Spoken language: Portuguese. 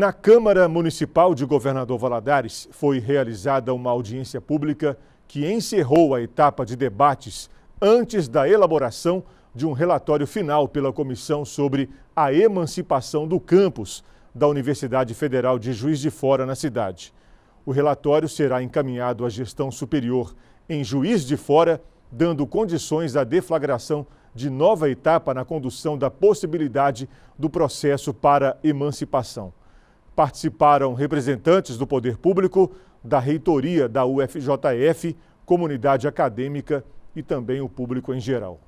Na Câmara Municipal de Governador Valadares foi realizada uma audiência pública que encerrou a etapa de debates antes da elaboração de um relatório final pela comissão sobre a emancipação do campus da Universidade Federal de Juiz de Fora na cidade. O relatório será encaminhado à gestão superior em Juiz de Fora, dando condições à deflagração de nova etapa na condução da possibilidade do processo para emancipação. Participaram representantes do poder público, da reitoria da UFJF, comunidade acadêmica e também o público em geral.